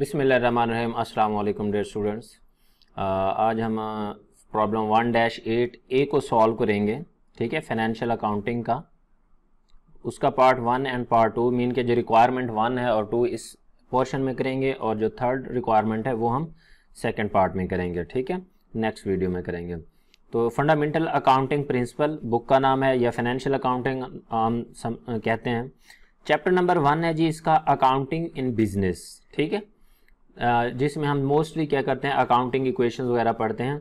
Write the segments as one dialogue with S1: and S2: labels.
S1: बिसमीम अल्लाम dare students आज हम problem one dash eight A को सॉल्व करेंगे ठीक है फाइनेंशियल अकाउंटिंग का उसका part one and part two mean के जो रिक्वायरमेंट वन है और टू इस पोर्शन में करेंगे और जो थर्ड रिक्वायरमेंट है वो हम सेकेंड पार्ट में करेंगे ठीक है नेक्स्ट वीडियो में करेंगे तो फंडामेंटल अकाउंटिंग प्रिंसिपल बुक का नाम है या फाइनेंशियल अकाउंटिंग हम कहते हैं चैप्टर नंबर वन है जी इसका अकाउंटिंग इन बिजनेस ठीक है जिसमें हम मोस्टली क्या करते हैं अकाउंटिंग इक्वेशंस वगैरह पढ़ते हैं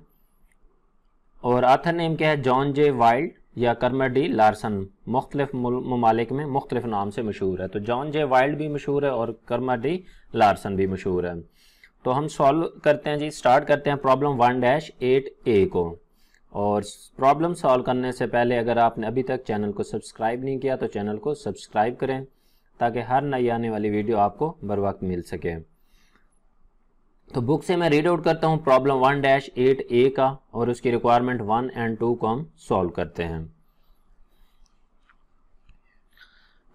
S1: और आथर नेम क्या है जॉन जे वाइल्ड या कर्मर डी लार्सन मुख्तलिफ ममालिक में मुख्तलिफ नाम से मशहूर है तो जॉन जे वाइल्ड भी मशहूर है और कर्मर डी लार्सन भी मशहूर है तो हम सॉल्व करते हैं जी स्टार्ट करते हैं problem one dash eight A को और प्रॉब्लम सॉल्व करने से पहले अगर आपने अभी तक चैनल को सब्सक्राइब नहीं किया तो चैनल को सब्सक्राइब करें ताकि हर नई आने वाली वीडियो आपको बर वक्त मिल सके तो बुक से मैं रीड आउट करता हूँ problem one dash eight A का और उसकी रिक्वायरमेंट वन एंड टू को हम सॉल्व करते हैं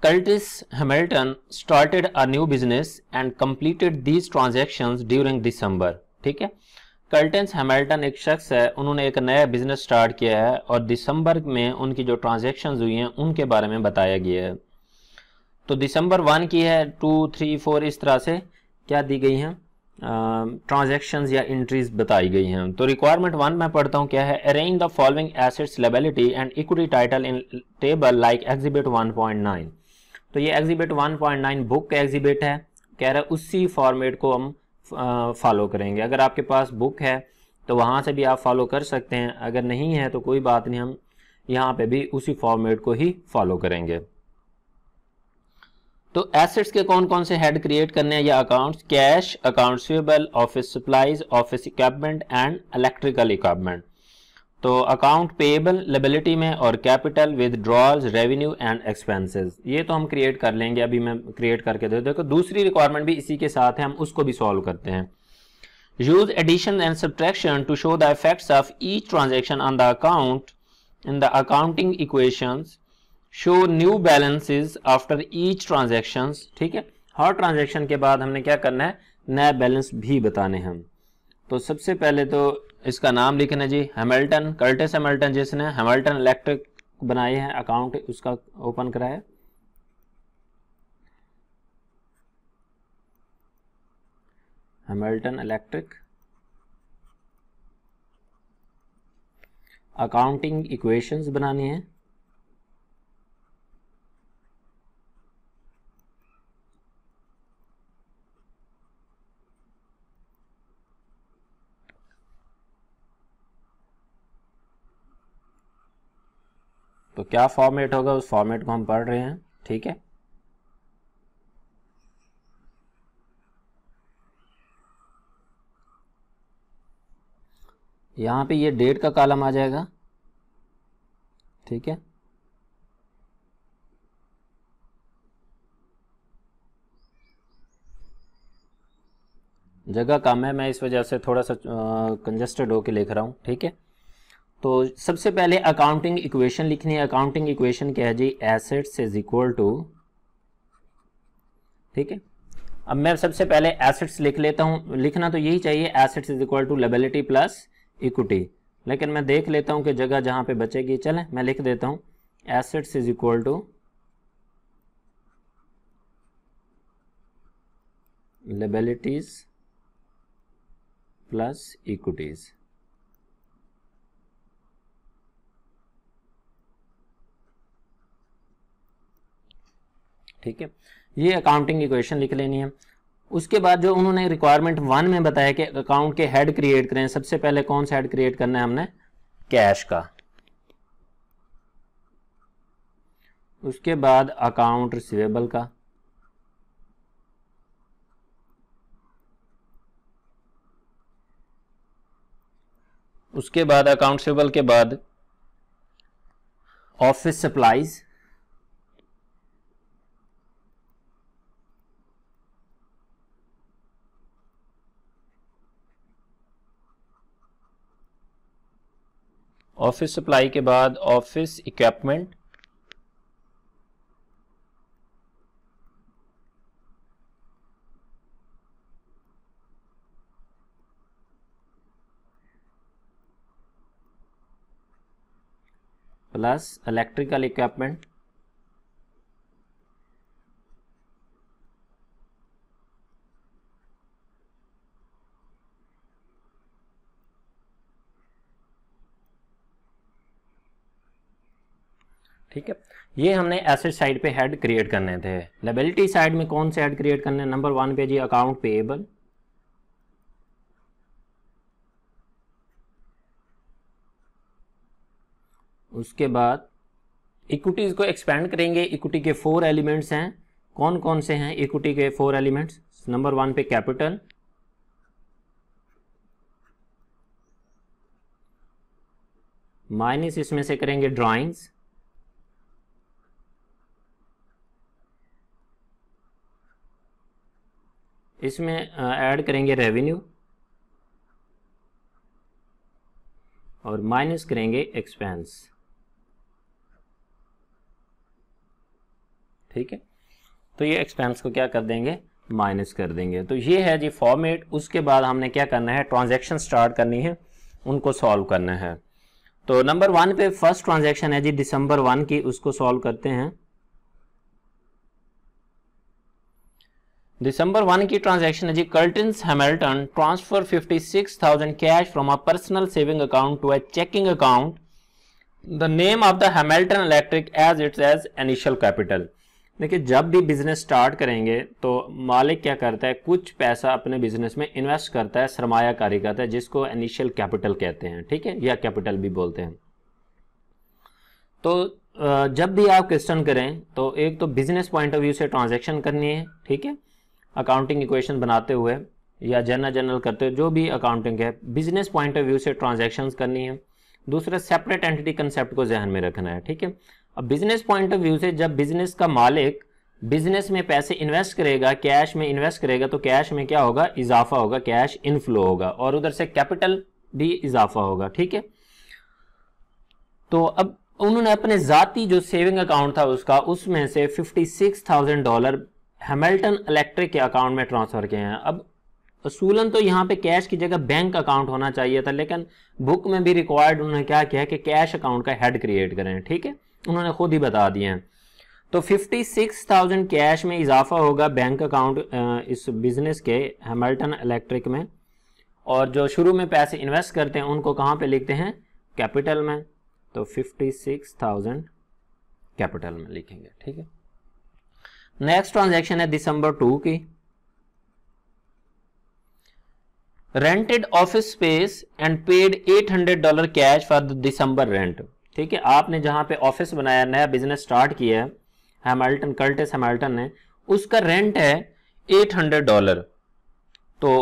S1: Curtis Hamilton started a new business and completed these transaction during December ठीक है कर्टन्स हेमल्टन एक शख्स है उन्होंने एक नया बिजनेस स्टार्ट किया है और दिसंबर में उनकी जो ट्रांजेक्शन हुई हैं उनके बारे में बताया गया है तो दिसंबर वन की है टू थ्री फोर इस तरह से क्या दी गई हैं ट्रांजेक्शन या इंट्रीज बताई गई हैं तो रिक्वायरमेंट वन में पढ़ता हूँ क्या है arrange the following assets liability and equity title in table like exhibit 1.9 तो ये एग्जिबिट 1.9 बुक का एग्जिबिट है कह रहा है उसी फॉर्मेट को हम फॉलो करेंगे अगर आपके पास बुक है तो वहाँ से भी आप फॉलो कर सकते हैं अगर नहीं है तो कोई बात नहीं हम यहाँ पे भी उसी फॉर्मेट को ही फॉलो करेंगे तो एसेट्स के कौन कौन से हेड क्रिएट करने हैं या accounts cash accounts receivable office supplies office equipment and electrical equipment तो अकाउंट पेएबल लेबिलिटी में और capital withdrawals revenue and expenses ये तो हम क्रिएट कर लेंगे अभी मैं क्रिएट करके दे देखो दूसरी रिक्वायरमेंट भी इसी के साथ है हम उसको भी सॉल्व करते हैं use addition and subtraction to show the effects of each transaction on the account in the accounting equations show new balances after each transaction ठीक है हर ट्रांजेक्शन के बाद हमने क्या करना है नया बैलेंस भी बताने हम तो सबसे पहले तो इसका नाम लिखना जी हेमल्टन कर्टिस हेमल्टन जिसने हेमल्टन इलेक्ट्रिक बनाए हैं अकाउंट उसका ओपन कराया हेमल्टन इलेक्ट्रिक अकाउंटिंग इक्वेशंस बनानी है क्या फॉर्मेट होगा उस फॉर्मेट को हम पढ़ रहे हैं ठीक है यहां पे ये डेट का कॉलम आ जाएगा ठीक है जगह कम है मैं इस वजह से थोड़ा सा कंजस्टेड होके लिख रहा हूं ठीक है तो सबसे पहले अकाउंटिंग इक्वेशन लिखनी है अकाउंटिंग इक्वेशन क्या है जी एसेट्स इज इक्वल टू ठीक है अब मैं सबसे पहले एसेट्स लिख लेता हूं लिखना तो यही चाहिए assets is equal to liability plus equity लेकिन मैं देख लेता हूं कि जगह जहां पे बचेगी चलें मैं लिख देता हूं assets is equal to liabilities plus equities ठीक है ये अकाउंटिंग इक्वेशन लिख लेनी है उसके बाद जो उन्होंने रिक्वायरमेंट वन में बताया कि अकाउंट के हेड क्रिएट करें सबसे पहले कौन सा हेड क्रिएट करना है हमने कैश का उसके बाद अकाउंट रिसिवेबल का उसके बाद अकाउंट रिसिवेबल के बाद ऑफिस सप्लाईज़ ऑफिस सप्लाई के बाद office equipment plus electrical equipment ठीक है ये हमने एसेट साइड पे हेड क्रिएट करने थे लेबिलिटी साइड में कौन से हेड क्रिएट करने नंबर वन पे जी अकाउंट पेएबल उसके बाद इक्विटीज़ को एक्सपेंड करेंगे इक्विटी के फोर एलिमेंट्स हैं कौन कौन से हैं इक्विटी के फोर एलिमेंट्स नंबर वन पे कैपिटल माइनस इसमें से करेंगे ड्राइंग्स इसमें ऐड करेंगे रेवेन्यू और माइनस करेंगे एक्सपेंस ठीक है तो ये एक्सपेंस को क्या कर देंगे माइनस कर देंगे तो ये है जी फॉर्मेट उसके बाद हमने क्या करना है ट्रांजैक्शन स्टार्ट करनी है उनको सॉल्व करना है तो नंबर वन पे फर्स्ट ट्रांजैक्शन है जी दिसंबर वन की उसको सॉल्व करते हैं दिसंबर वन की ट्रांजैक्शन है जी Curtis Hamilton transfer 56,000 cash from a personal saving account to a checking account the name of the Hamilton electric as its as initial capital देखिए जब भी बिजनेस स्टार्ट करेंगे तो मालिक क्या करता है कुछ पैसा अपने बिजनेस में इन्वेस्ट करता है सरमायाकारी करता है जिसको इनिशियल कैपिटल कहते हैं ठीक है या कैपिटल भी बोलते हैं तो जब भी आप क्वेश्चन करें तो एक तो बिजनेस पॉइंट ऑफ व्यू से ट्रांजैक्शन करनी है ठीक है अकाउंटिंग इक्वेशन बनाते हुए या जनरल जनरल करते हुए जो भी अकाउंटिंग है बिजनेस पॉइंट ऑफ व्यू से ट्रांजेक्शन करनी है दूसरा सेपरेट एंटिटी कंसेप्ट को जहन में रखना है ठीक है अब बिजनेस पॉइंट ऑफ व्यू से जब बिजनेस का मालिक बिजनेस में पैसे इन्वेस्ट करेगा कैश में इन्वेस्ट करेगा तो कैश में क्या होगा इजाफा होगा कैश इनफ्लो होगा और उधर से कैपिटल भी इजाफा होगा ठीक है तो अब उन्होंने अपने जाति जो सेविंग अकाउंट था उसका उसमें से 56,000 डॉलर हेमल्टन इलेक्ट्रिक के अकाउंट में ट्रांसफ़र किए हैं अब असूलन तो यहाँ पे कैश की जगह बैंक अकाउंट होना चाहिए था लेकिन बुक में भी रिक्वायर्ड उन्होंने क्या किया है कि कैश अकाउंट का हेड क्रिएट करें ठीक है उन्होंने खुद ही बता दिए हैं तो 56,000 कैश में इजाफा होगा बैंक अकाउंट इस बिज़नेस के हेमल्टन इलेक्ट्रिक में और जो शुरू में पैसे इन्वेस्ट करते हैं उनको कहाँ पे लिखते हैं कैपिटल में तो 56,000 कैपिटल में लिखेंगे ठीक है नेक्स्ट ट्रांजैक्शन है दिसंबर टू की rented office space and paid 800 dollar cash for the December rent ठीक है आपने जहां पे ऑफिस बनाया नया बिजनेस स्टार्ट किया है हेमल्टन कल्टेस हेमल्टन ने उसका रेंट है 800 डॉलर तो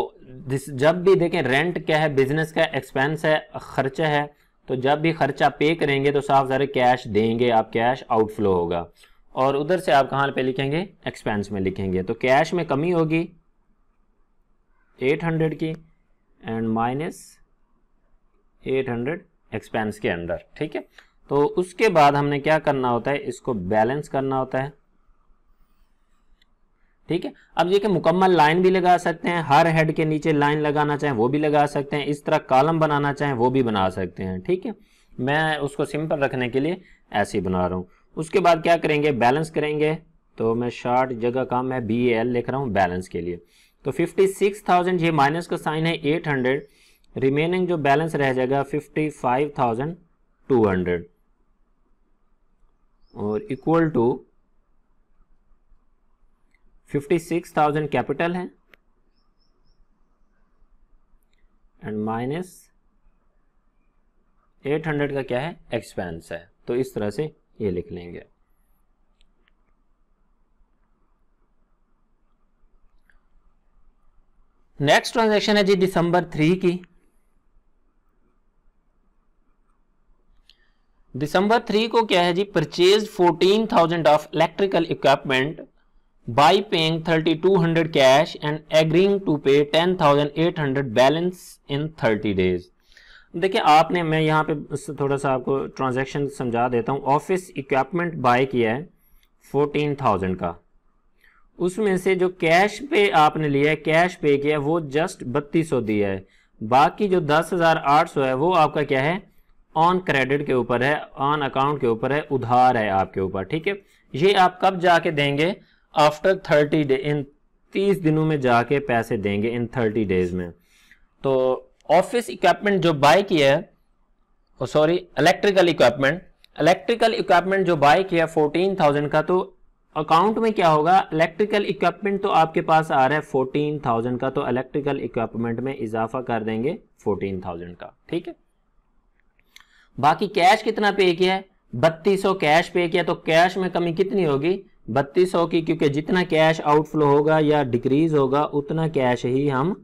S1: जब भी देखें रेंट क्या है बिजनेस का एक्सपेंस है खर्चा है तो जब भी खर्चा पे करेंगे तो साफ जरा कैश देंगे आप कैश आउटफ्लो होगा और उधर से आप कहाँ पे लिखेंगे एक्सपेंस में लिखेंगे तो कैश में कमी होगी 800 की एंड माइनस 800 एक्सपेंस के अंदर ठीक है तो उसके बाद हमने क्या करना होता है इसको बैलेंस करना होता है ठीक है अब देखिए मुकम्मल लाइन भी लगा सकते हैं हर हेड के नीचे लाइन लगाना चाहें वो भी लगा सकते हैं इस तरह कॉलम बनाना चाहें वो भी बना सकते हैं ठीक है मैं उसको सिंपल रखने के लिए ऐसे ही बना रहा हूँ उसके बाद क्या करेंगे बैलेंस करेंगे तो मैं शॉर्ट जगह का मैं बी एल लिख रहा हूँ बैलेंस के लिए तो फिफ्टी सिक्स थाउजेंड ये माइनस का साइन है एट हंड्रेड रिमेनिंग जो बैलेंस रह जाएगा fifty five thousand two hundred और equal to fifty six thousand capital है एंड माइनस एट हंड्रेड का क्या है एक्सपेंस है तो इस तरह से ये लिख लेंगे नेक्स्ट ट्रांजेक्शन है जी दिसंबर थ्री की दिसंबर थ्री को क्या है जी purchase fourteen thousand of electrical equipment by paying thirty two hundred cash and agreeing to pay ten thousand eight hundred balance in thirty days देखिए आपने मैं यहाँ पे थोड़ा सा आपको ट्रांजैक्शन समझा देता हूँ ऑफिस इक्विपमेंट बाय किया है फोर्टीन थाउजेंड का उसमें से जो कैश पे आपने लिया है कैश पे किया है वो जस्ट बत्तीस सौ दिया है बाकी जो दस हज़ार आठ सौ है वो आपका क्या है ऑन क्रेडिट के ऊपर है ऑन अकाउंट के ऊपर है उधार है आपके ऊपर ठीक है ये आप कब जाके देंगे आफ्टर थर्टी डे इन तीस दिनों में जाके पैसे देंगे इन थर्टी डेज में तो ऑफिस इक्विपमेंट जो बाय किया है sorry electrical equipment electrical equipment जो बाय किया फोर्टीन थाउजेंड का तो अकाउंट में क्या होगा इलेक्ट्रिकल इक्विपमेंट तो आपके पास आ रहा है फोर्टीन थाउजेंड का तो इलेक्ट्रिकल इक्विपमेंट में इजाफा कर देंगे फोर्टीन थाउजेंड का ठीक है बाकी कैश कितना पे किया है बत्तीस सौ कैश पे किया तो कैश में कमी कितनी होगी बत्तीस सौ की क्योंकि जितना कैश आउटफ्लो होगा या डिक्रीज होगा उतना कैश ही हम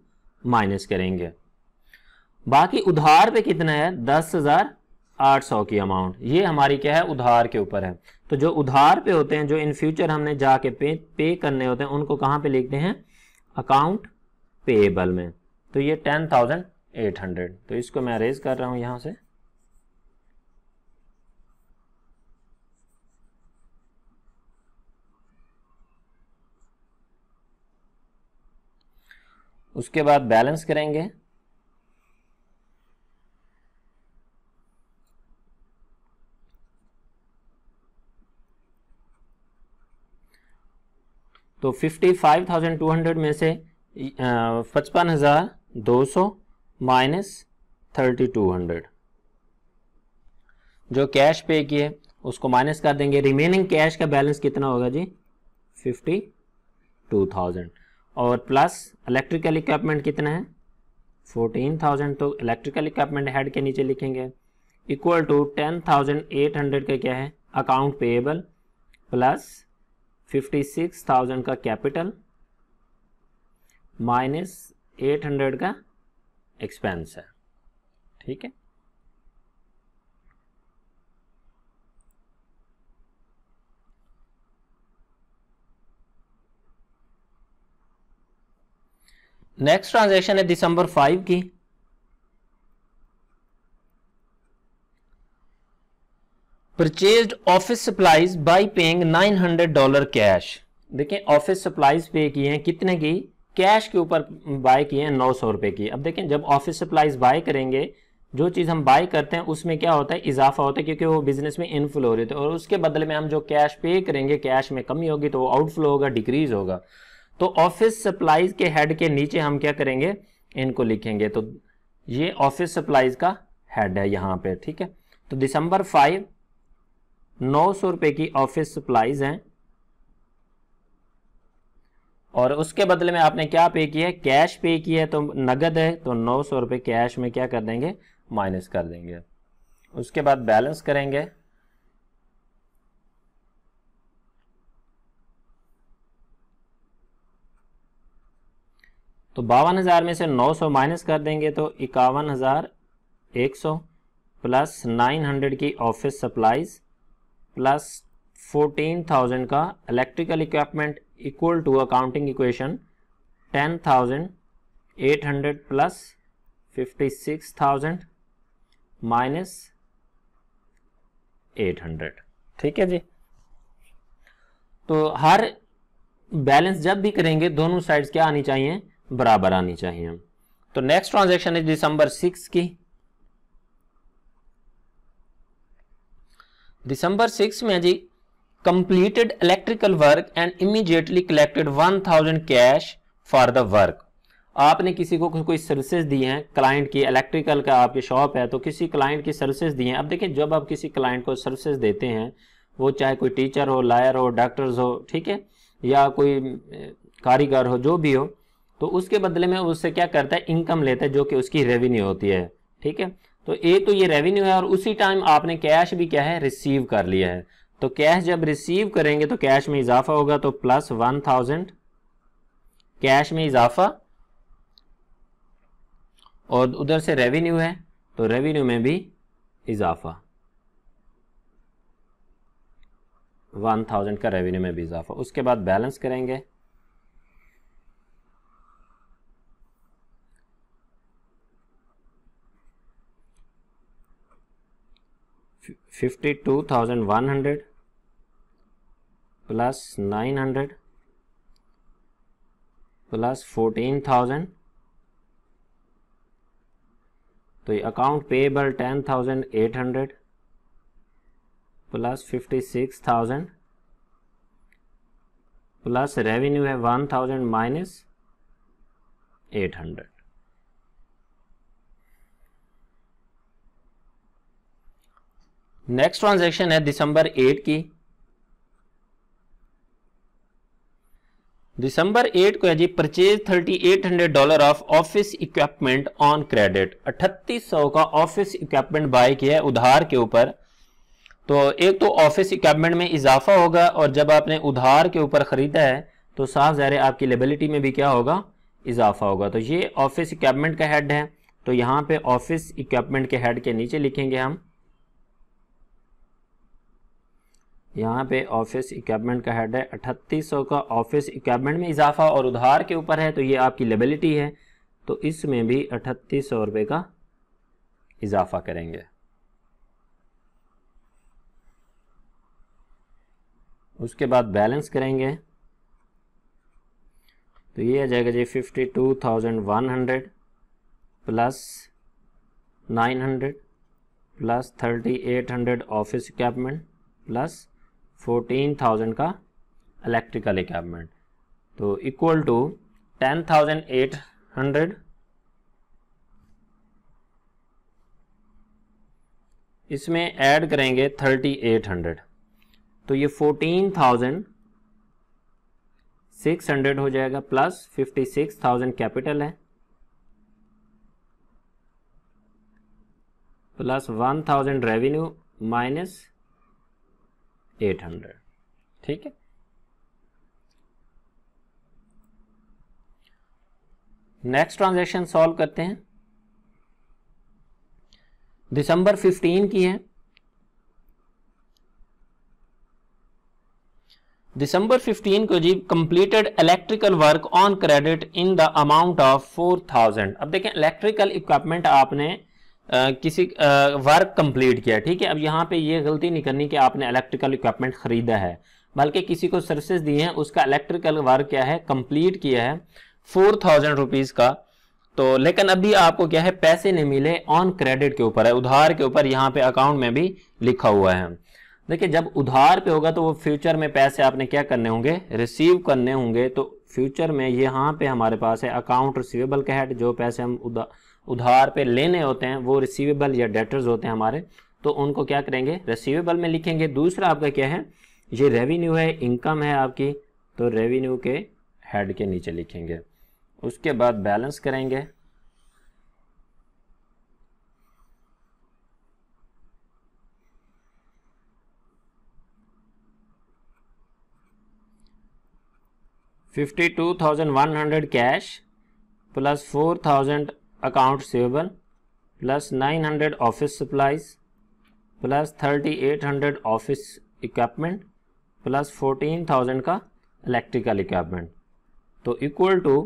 S1: माइनस करेंगे बाकी उधार पे कितना है दस हजार आठ सौ की अमाउंट ये हमारी क्या है उधार के ऊपर है तो जो उधार पे होते हैं जो इन फ्यूचर हमने जाके पे पे करने होते हैं उनको कहाँ पे लिखते हैं अकाउंट पेएबल में तो ये टेन थाउजेंड एट हंड्रेड तो इसको मैं रेज कर रहा हूँ यहाँ से उसके बाद बैलेंस करेंगे तो 55,200 में से पचपन हज़ार दो सौ माइनस थर्टी टू हंड्रेड जो कैश पे किए उसको माइनस कर देंगे रिमेनिंग कैश का बैलेंस कितना होगा जी फिफ्टी टू थाउजेंड और प्लस इलेक्ट्रिकल इक्विपमेंट कितना है फोर्टीन थाउजेंड तो इलेक्ट्रिकल इक्विपमेंट हेड के नीचे लिखेंगे equal to ten thousand eight hundred का क्या है अकाउंट पेएबल प्लस 56,000 का कैपिटल माइनस 800 का एक्सपेंस है ठीक है नेक्स्ट ट्रांजैक्शन है दिसंबर फाइव की purchase office supplies by paying 900 dollar cash देखें ऑफिस सप्लाईज पे किए हैं कितने की कैश के ऊपर बाय किए हैं नौ सौ रुपए की अब देखें जब ऑफिस सप्लाईज बाय करेंगे जो चीज़ हम बाय करते हैं उसमें क्या होता है इजाफा होता है क्योंकि वो बिजनेस में इनफ्लो हो रही थी तो और उसके बदले में हम जो कैश पे करेंगे कैश में कमी होगी तो वो आउटफ्लो होगा डिक्रीज होगा तो ऑफिस सप्लाईज के हेड के नीचे हम क्या करेंगे इनको लिखेंगे तो ये ऑफिस सप्लाईज का हेड है यहाँ पे ठीक है तो दिसंबर फाइव नौ सौ रुपये की ऑफिस सप्लाईज हैं और उसके बदले में आपने क्या पे किया है कैश पे किया है तो नगद है तो नौ सौ रुपये कैश में क्या कर देंगे माइनस कर देंगे उसके बाद बैलेंस करेंगे तो बावन हज़ार में से नौ सौ माइनस कर देंगे तो इक्यावन हज़ार एक सौ प्लस नाइन हंड्रेड की office supplies plus fourteen thousand का electrical equipment equal to accounting equation ten thousand eight hundred plus fifty six thousand minus eight hundred ठीक है जी तो हर बैलेंस जब भी करेंगे दोनों साइड्स क्या आनी चाहिए बराबर आनी चाहिए तो नेक्स्ट ट्रांजेक्शन है दिसंबर सिक्स की दिसंबर सिक्स में जी completed electrical work and immediately collected 1000 cash for the work आपने किसी को कोई सर्विसेज दी हैं क्लाइंट की इलेक्ट्रिकल का आपकी शॉप है तो किसी क्लाइंट की सर्विसेज दी हैं अब देखिए जब आप किसी क्लाइंट को सर्विसेज देते हैं वो चाहे कोई टीचर हो लायर हो डॉक्टर्स हो ठीक है या कोई कारीगर हो जो भी हो तो उसके बदले में उससे क्या करता है इनकम लेता है जो कि उसकी रेवेन्यू होती है ठीक है तो ए तो ये रेवेन्यू है और उसी टाइम आपने कैश भी क्या है रिसीव कर लिया है तो कैश जब रिसीव करेंगे तो कैश में इजाफा होगा तो प्लस वन थाउजेंड कैश में इजाफा और उधर से रेवेन्यू है तो रेवेन्यू में भी इजाफा वन थाउजेंड का रेवेन्यू में भी इजाफा उसके बाद बैलेंस करेंगे fifty two thousand one hundred plus nine hundred plus fourteen thousand तो ये account payable ten thousand eight hundred plus fifty six thousand plus revenue है one thousand minus eight hundred next transaction है दिसंबर eight की दिसंबर 8 को है जी purchase 3800 dollar of office equipment on credit 3800 का ऑफिस इक्विपमेंट बाय किया है उधार के ऊपर तो एक तो ऑफिस इक्विपमेंट में इजाफा होगा और जब आपने उधार के ऊपर ख़रीदा है तो साफ जहर आपकी लेबिलिटी में भी क्या होगा इजाफा होगा तो ये ऑफिस इक्विपमेंट का हेड है तो यहाँ पे ऑफिस इक्विपमेंट के हेड के नीचे लिखेंगे हम यहाँ पे ऑफिस इक्विपमेंट का हेड है अठतीस सौ का ऑफिस इक्विपमेंट में इजाफा और उधार के ऊपर है तो ये आपकी लेबिलिटी है तो इसमें भी अठतीस सौ रुपए का इजाफा करेंगे उसके बाद बैलेंस करेंगे तो ये आ जाएगा जी fifty two thousand one hundred plus nine hundred plus thirty eight hundred office equipment plus fourteen thousand का इलेक्ट्रिकल इक्विपमेंट तो equal to ten thousand eight hundred इसमें ऐड करेंगे थर्टी एट हंड्रेड तो ये फोर्टीन थाउजेंड सिक्स हंड्रेड हो जाएगा plus fifty six thousand capital है plus one thousand revenue minus eight hundred ठीक है नेक्स्ट ट्रांजेक्शन सॉल्व करते हैं दिसंबर 15 की है दिसंबर 15 को जी completed electrical work on credit in the amount of 4000 अब देखें इलेक्ट्रिकल इक्विपमेंट आपने किसी वर्क कंप्लीट किया ठीक है अब यहाँ पे ये गलती नहीं करनी कि आपने इलेक्ट्रिकल इक्विपमेंट खरीदा है बल्कि किसी को सर्विसेज दी हैं उसका इलेक्ट्रिकल वर्क क्या है कंप्लीट किया है फोर थाउजेंड रुपीज़ का तो लेकिन अभी आपको क्या है पैसे नहीं मिले ऑन क्रेडिट के ऊपर है उधार के ऊपर यहाँ पे अकाउंट में भी लिखा हुआ है देखिए जब उधार पे होगा तो वो फ्यूचर में पैसे आपने क्या करने होंगे रिसीव करने होंगे तो फ्यूचर में यहाँ पे हमारे पास है अकाउंट रिसीवेबल कहट जो पैसे हम उधार उधार पे लेने होते हैं वो रिसीवेबल या डेटर्स होते हैं हमारे तो उनको क्या करेंगे रिसीवेबल में लिखेंगे दूसरा आपका क्या है ये रेवेन्यू है इनकम है आपकी तो रेवेन्यू के हेड के नीचे लिखेंगे उसके बाद बैलेंस करेंगे fifty two thousand one hundred cash plus four thousand account receivable plus nine hundred office supplies plus thirty eight hundred office equipment plus fourteen thousand का इलेक्ट्रिकल इक्विपमेंट तो equal to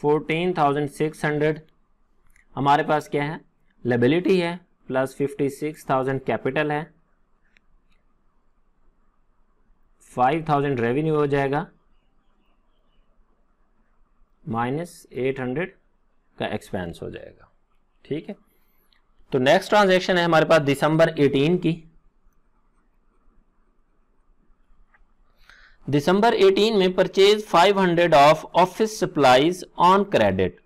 S1: fourteen thousand six hundred हमारे पास क्या है liability है plus fifty six thousand capital है five thousand revenue हो जाएगा माइनस एट हंड्रेड का एक्सपेंस हो जाएगा ठीक है तो नेक्स्ट ट्रांजेक्शन है हमारे पास दिसंबर 18 की दिसंबर 18 में purchase 500 of office supplies on credit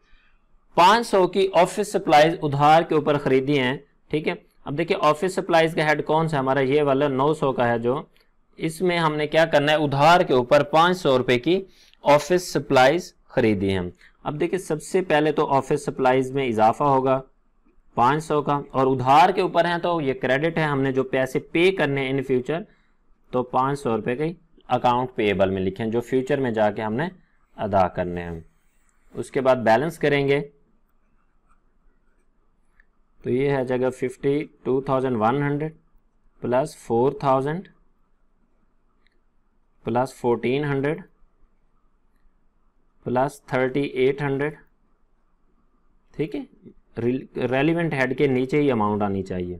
S1: 500 की ऑफिस सप्लाईज उधार के ऊपर खरीदी हैं ठीक है अब देखिए ऑफिस सप्लाईज का हेड कौन सा हमारा ये वाला 900 का है जो इसमें हमने क्या करना है उधार के ऊपर पांच सौ की ऑफिस सप्लाईज खरीदी है अब देखिए सबसे पहले तो ऑफिस सप्लाईज में इजाफा होगा 500 का और उधार के ऊपर है तो ये क्रेडिट है हमने जो पैसे पे करने इन फ्यूचर तो पाँच सौ रुपये के अकाउंट पेएबल में लिखे हैं जो फ्यूचर में जाके हमने अदा करने हैं उसके बाद बैलेंस करेंगे तो ये है जगह fifty two thousand one hundred plus four thousand plus fourteen hundred plus thirty eight hundred ठीक है रेलिवेंट हेड के नीचे ही अमाउंट आनी चाहिए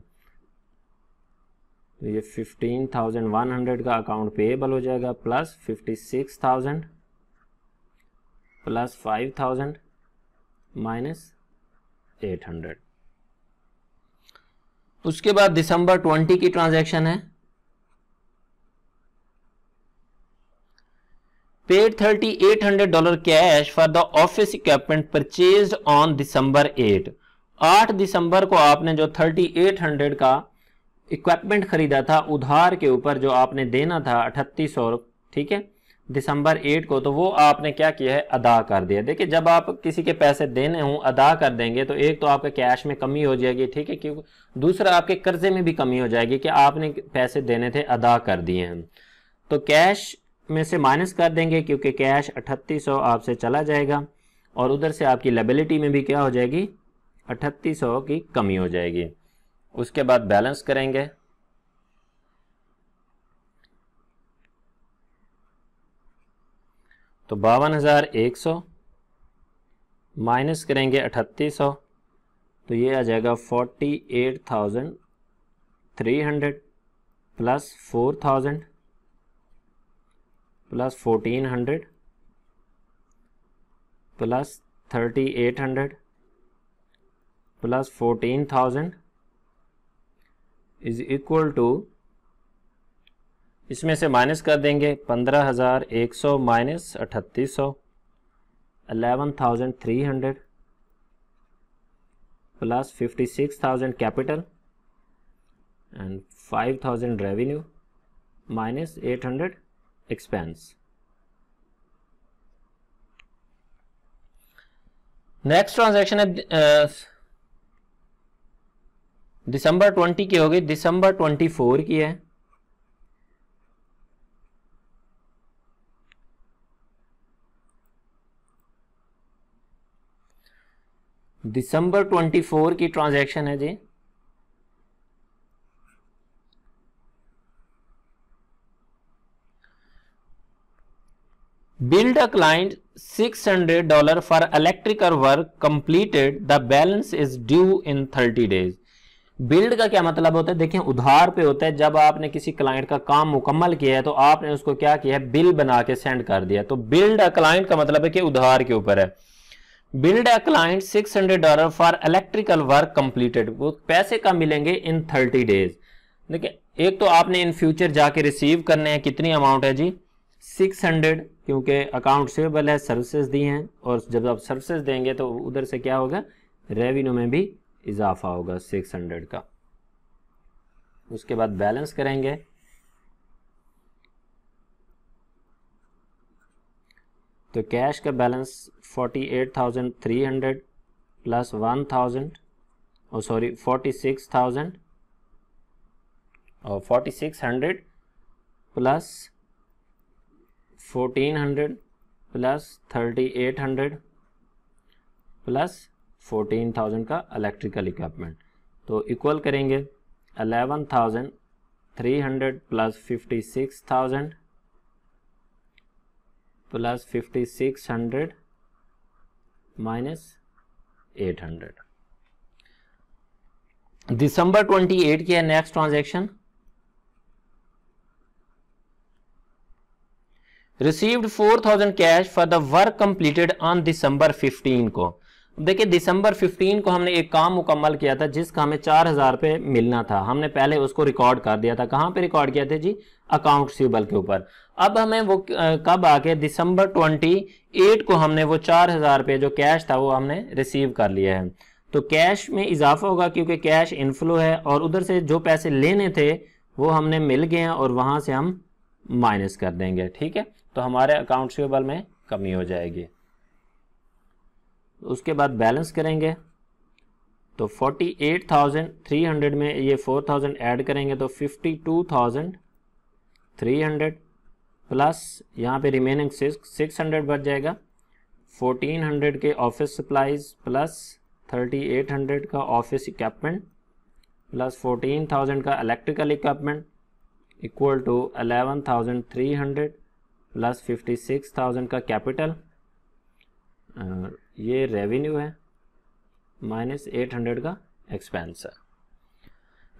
S1: तो ये फिफ्टीन थाउजेंड वन हंड्रेड का अकाउंट पेएबल हो जाएगा plus fifty six thousand plus five thousand minus eight hundred उसके बाद दिसंबर ट्वेंटी की ट्रांजैक्शन है paid 3800 dollar cash for the office equipment purchase on December 8 8 दिसंबर को आपने जो 3800 का इक्विपमेंट खरीदा था उधार के ऊपर जो आपने देना था अठतीस ठीक है दिसंबर एट को तो वो आपने क्या किया है अदा कर दिया देखिए जब आप किसी के पैसे देने हों अदा कर देंगे तो एक तो आपके कैश में कमी हो जाएगी ठीक है क्योंकि दूसरा आपके कर्जे में भी कमी हो जाएगी कि आपने पैसे देने थे अदा कर दिए हैं तो कैश में से माइनस कर देंगे क्योंकि कैश अठतीस आपसे चला जाएगा और उधर से आपकी लेबिलिटी में भी क्या हो जाएगी अठतीस की कमी हो जाएगी उसके बाद बैलेंस करेंगे तो बावन हज़ार एक सौ माइनस करेंगे अठतीस तो ये आ जाएगा forty eight thousand three hundred plus four thousand plus fourteen hundred plus thirty eight hundred plus fourteen thousand is equal to इसमें से माइनस कर देंगे पंद्रह हज़ार एक सौ माइनस अठतीस सौ eleven thousand three hundred plus fifty six thousand capital and five thousand revenue minus eight hundred expense. Next transaction है दिसंबर 20 की होगी दिसंबर 24 की है दिसंबर 24 की ट्रांजेक्शन है जी billed a client 600 dollar for electrical work completed the balance is due in 30 days billed का क्या मतलब होता है देखिए उधार पे होता है जब आपने किसी क्लाइंट का काम मुकम्मल किया है तो आपने उसको क्या किया है बिल बना के सेंड कर दिया तो बिल्ड अ क्लाइंट का मतलब है कि उधार के ऊपर है billed a client 600 dollar for electrical work completed वो पैसे का मिलेंगे इन 30 डेज देखिए एक तो आपने इन फ्यूचर जाके रिसीव करने हैं कितनी अमाउंट है जी 600 क्योंकि अकाउंट सेवेबल है सर्विसेज दी हैं और जब आप सर्विसेज देंगे तो उधर से क्या होगा रेवेन्यू में भी इजाफा होगा 600 का उसके बाद बैलेंस करेंगे तो कैश का बैलेंस 48,300 प्लस 1,000 और सॉरी 46,000 और 4600 plus fourteen hundred plus thirty eight hundred plus fourteen thousand का इलेक्ट्रिकल इक्विपमेंट तो इक्वल करेंगे eleven thousand three hundred plus fifty six thousand plus fifty six hundred minus eight hundred दिसंबर twenty eight की है next transaction received 4000 cash for the work completed on December 15 को देखिए दिसंबर 15 को हमने एक काम मुकम्मल किया था जिसका हमें चार हज़ार रुपये मिलना था हमने पहले उसको रिकॉर्ड कर दिया था कहाँ पे रिकॉर्ड किया थे जी अकाउंट रिसीबल के ऊपर अब हमें वो कब आके दिसंबर 28 को हमने वो चार हज़ार रुपये जो कैश था वो हमने रिसीव कर लिया है तो कैश में इजाफा होगा क्योंकि कैश इनफ्लो है और उधर से जो पैसे लेने थे वो हमने मिल गए हैं और वहाँ से हम माइनस कर देंगे ठीक है तो हमारे अकाउंट रिसीवेबल में कमी हो जाएगी उसके बाद बैलेंस करेंगे तो 48,300 में ये 4,000 ऐड करेंगे तो 52,300 प्लस यहाँ पे रिमेनिंग सिक्स सिक्स हंड्रेड बच जाएगा 1400 के ऑफिस सप्लाइज प्लस 3800 का ऑफिस इक्विपमेंट प्लस 14,000 का electrical equipment equal to 11,300 plus fifty six thousand का कैपिटल और ये रेवेन्यू है माइनस एट हंड्रेड का एक्सपेंस है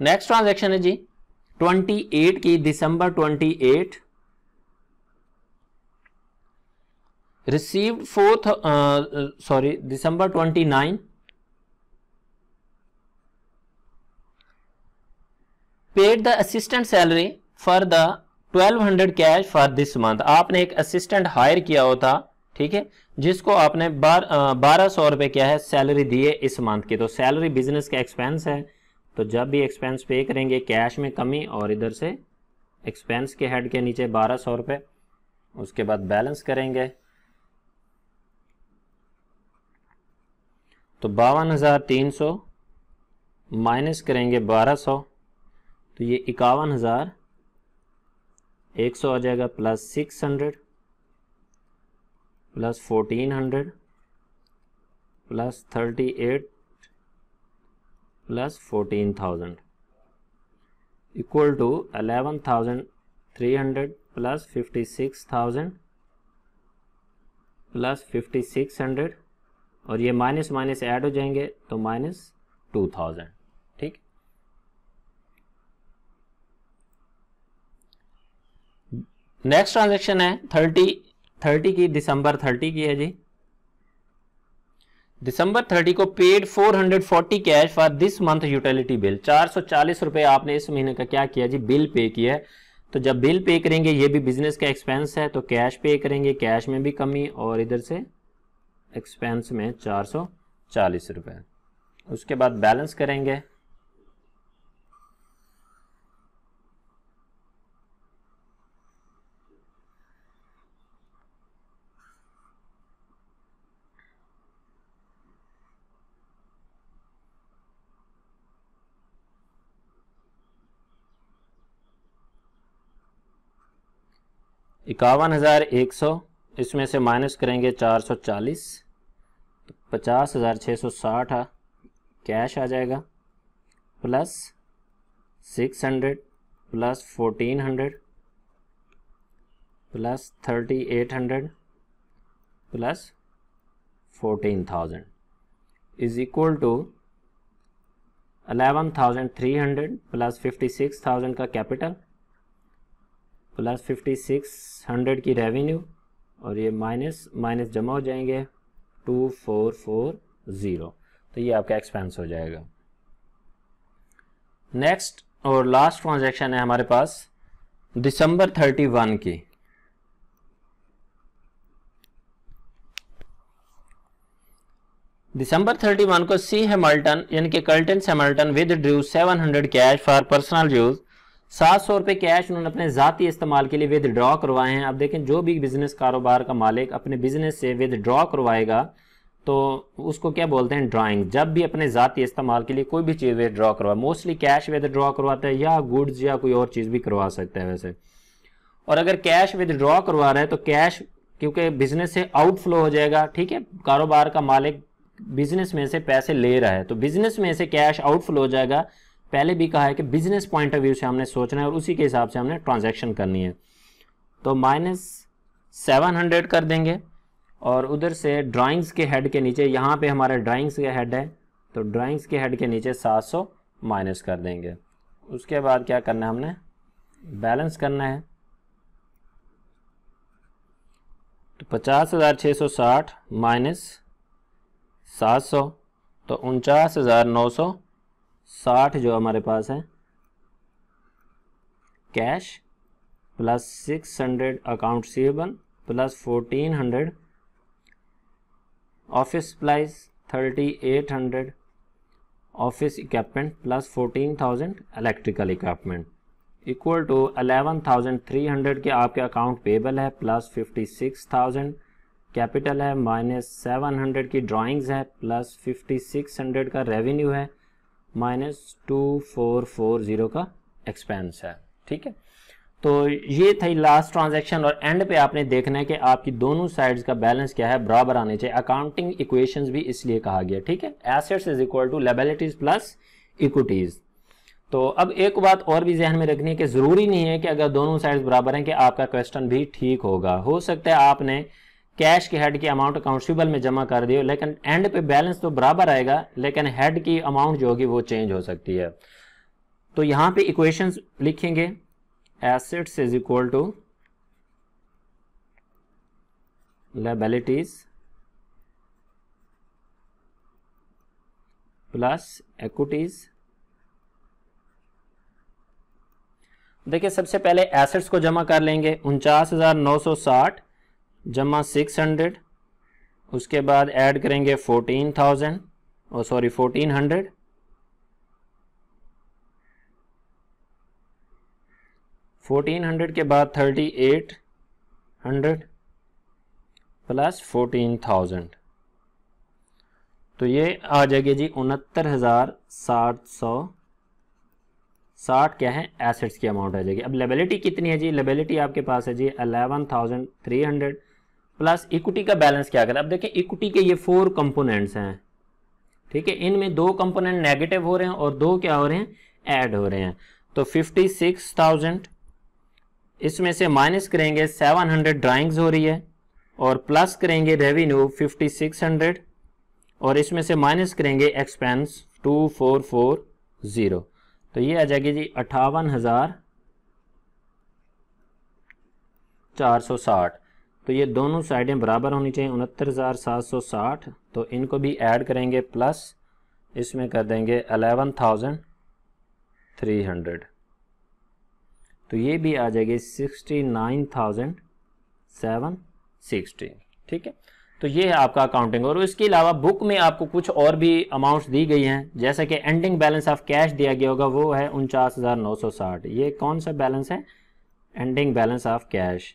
S1: नेक्स्ट ट्रांजेक्शन है जी ट्वेंटी एट की December twenty eight received fourth sorry December twenty nine paid the assistant salary for the 1200 cash for this month आपने एक असिस्टेंट हायर किया होता ठीक है जिसको आपने बार बारह सौ रुपये क्या है सैलरी दी है इस मंथ की तो सैलरी बिजनेस का एक्सपेंस है तो जब भी एक्सपेंस पे करेंगे कैश में कमी और इधर से एक्सपेंस के हेड के नीचे बारह सौ रुपये उसके बाद बैलेंस करेंगे तो बावन हज़ार तीन सौ माइनस करेंगे बारह सौ तो ये इक्यावन हज़ार एक सौ आ जाएगा plus six hundred plus fourteen hundred plus thirty eight plus fourteen thousand equal to eleven thousand three hundred plus fifty six thousand plus fifty six hundred और ये माइनस माइनस ऐड हो जाएंगे तो minus two thousand next transaction है thirty thirty की दिसंबर thirty की है जी दिसंबर थर्टी को paid 440 cash for this month utility bill चार सौ चालीस रुपए आपने इस महीने का क्या किया जी बिल पे किया है तो जब बिल पे करेंगे ये भी बिजनेस का एक्सपेंस है तो कैश पे करेंगे कैश में भी कमी और इधर से एक्सपेंस में चार सौ चालीस रुपए उसके बाद बैलेंस करेंगे इक्यावन हज़ार एक सौ इसमें से माइनस करेंगे चार सौ चालीस तो पचास हज़ार छः सौ साठ कैश आ जाएगा plus six hundred plus fourteen hundred plus thirty eight hundred plus fourteen thousand is equal to eleven thousand three hundred plus fifty six thousand का capital plus fifty six hundred की रेवेन्यू और ये minus minus जमा हो जाएंगे to four four zero तो ये आपका एक्सपेंस हो जाएगा नेक्स्ट और लास्ट ट्रांजैक्शन है हमारे पास दिसंबर थर्टी वन की दिसंबर 31 को सी हेमल्टन यानी कि Colton Hamilton withdrew 700 cash for personal use सात सौ रुपये कैश उन्होंने अपने ज़ाती इस्तेमाल के लिए विदड्रॉ करवाए हैं अब देखें जो भी बिज़नेस कारोबार का मालिक अपने बिज़नेस से विदड्रॉ करवाएगा तो उसको क्या बोलते हैं ड्राइंग जब भी अपने ज़ाती इस्तेमाल के लिए कोई भी चीज़ विदड्रॉ करवाए मोस्टली कैश विदड्रॉ करवाता है या गुड्स या कोई और चीज़ भी करवा सकता है वैसे और अगर कैश विदड्रॉ करवा रहे हैं तो कैश क्योंकि बिज़नेस से आउटफ्लो हो जाएगा ठीक है कारोबार का मालिक बिज़नेस में से पैसे ले रहा है तो बिज़नेस में से कैश आउटफ्लो हो जाएगा पहले भी कहा है कि बिजनेस पॉइंट ऑफ व्यू से हमने सोचना है और उसी के हिसाब से हमने ट्रांजेक्शन करनी है तो माइनस सेवन हंड्रेड कर देंगे और उधर से ड्राइंग्स के हेड के नीचे यहाँ पे हमारे ड्राइंग्स के हेड है तो ड्राइंग्स के हेड के नीचे सात सौ माइनस कर देंगे उसके बाद क्या करना है हमने बैलेंस करना है तो पचास हज़ार छः सौ साठ माइनस सात सौ तो उनचास हज़ार नौ सौ साठ जो हमारे पास है cash plus six hundred account receivable plus fourteen hundred office supplies thirty eight hundred office equipment plus fourteen thousand electrical equipment equal to eleven thousand three hundred के आपके अकाउंट पेबल है plus fifty six thousand capital है minus seven hundred की drawings है plus fifty six hundred का revenue है minus two four four zero का expense है ठीक है तो ये था लास्ट ट्रांजैक्शन और एंड पे आपने देखना है कि आपकी दोनों साइड्स का बैलेंस क्या है बराबर आने चाहिए अकाउंटिंग इक्वेशंस भी इसलिए कहा गया ठीक है assets is equal to liabilities plus equities तो अब एक बात और भी जहन में रखनी है कि ज़रूरी नहीं है कि अगर दोनों साइड्स बराबर हैं कि आपका क्वेश्चन भी ठीक होगा हो सकता है आपने कैश के हेड की अमाउंट अकाउंट्सिबल में जमा कर दियो लेकिन एंड पे बैलेंस तो बराबर आएगा लेकिन हेड की अमाउंट जो होगी वो चेंज हो सकती है तो यहाँ पे इक्वेशंस लिखेंगे assets is equal to liabilities plus equities देखिए सबसे पहले एसेट्स को जमा कर लेंगे उनचास हज़ार नौ सौ साठ जमा सिक्स हंड्रेड उसके बाद ऐड करेंगे फोर्टीन थाउजेंड और sorry fourteen hundred fourteen hundred के बाद thirty eight hundred plus fourteen thousand तो ये आ जाएगी जी उनहत्तर हज़ार सात सौ साठ क्या है एसेट्स की अमाउंट आ जाएगी अब लेबिलिटी कितनी है जी लेबिलिटी आपके पास है जी eleven thousand three hundred plus equity का बैलेंस क्या करें अब देखें इक्विटी के ये फोर कंपोनेंट्स हैं ठीक है इनमें दो कंपोनेंट नेगेटिव हो रहे हैं और दो क्या हो रहे हैं ऐड हो रहे हैं तो फिफ्टी सिक्स थाउजेंड इसमें से माइनस करेंगे सेवन हंड्रेड ड्राइंग्स हो रही है और प्लस करेंगे रेवेन्यू फिफ्टी सिक्स हंड्रेड और इसमें से माइनस करेंगे expense two four four zero तो ये आ जाएगी जी अट्ठावन हज़ार चार सौ साठ तो ये दोनों साइडें बराबर होनी चाहिए उनहत्तर हज़ार सात सौ साठ तो इनको भी ऐड करेंगे प्लस इसमें कर देंगे अलेवन थाउजेंड थ्री हंड्रेड तो ये भी आ जाएगी sixty nine thousand seven sixty ठीक है तो ये है आपका अकाउंटिंग और इसके अलावा बुक में आपको कुछ और भी अमाउंट्स दी गई हैं जैसे कि एंडिंग बैलेंस ऑफ कैश दिया गया होगा वो है उनचास हज़ार नौ सौ साठ ये कौन सा बैलेंस है एंडिंग बैलेंस ऑफ कैश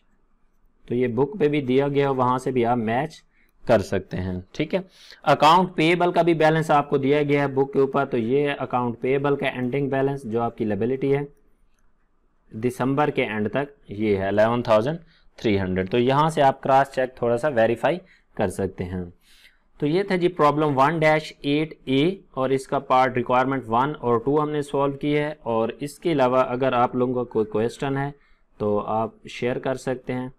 S1: तो ये बुक पे भी दिया गया वहां से भी आप मैच कर सकते हैं ठीक है अकाउंट पेबल का भी बैलेंस आपको दिया गया है बुक के ऊपर तो ये अकाउंट पेबल का एंडिंग बैलेंस जो आपकी लेबिलिटी है दिसंबर के एंड तक ये है अलेवन थाउजेंड थ्री हंड्रेड तो यहाँ से आप क्रॉस चेक थोड़ा सा वेरीफाई कर सकते हैं तो ये था जी problem one dash eight A और इसका पार्ट रिक्वायरमेंट वन और टू हमने सॉल्व की है और इसके अलावा अगर आप लोगों का कोई क्वेश्चन है तो आप शेयर कर सकते हैं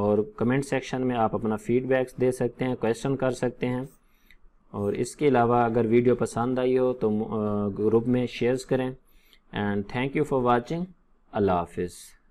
S1: और कमेंट सेक्शन में आप अपना फीडबैक्स दे सकते हैं क्वेश्चन कर सकते हैं और इसके अलावा अगर वीडियो पसंद आई हो तो ग्रुप में शेयर्स करें and thank you for watching अल्लाह हाफिज़